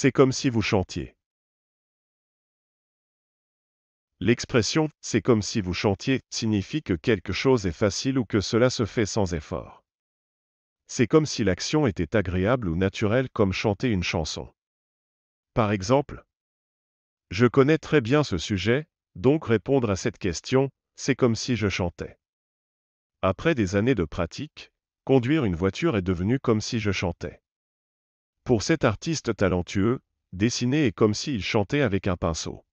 c'est comme si vous chantiez. L'expression c'est comme si vous chantiez signifie que quelque chose est facile ou que cela se fait sans effort. C'est comme si l'action était agréable ou naturelle comme chanter une chanson. Par exemple, je connais très bien ce sujet, donc répondre à cette question, c'est comme si je chantais. Après des années de pratique, conduire une voiture est devenu comme si je chantais. Pour cet artiste talentueux, dessiner est comme s'il chantait avec un pinceau.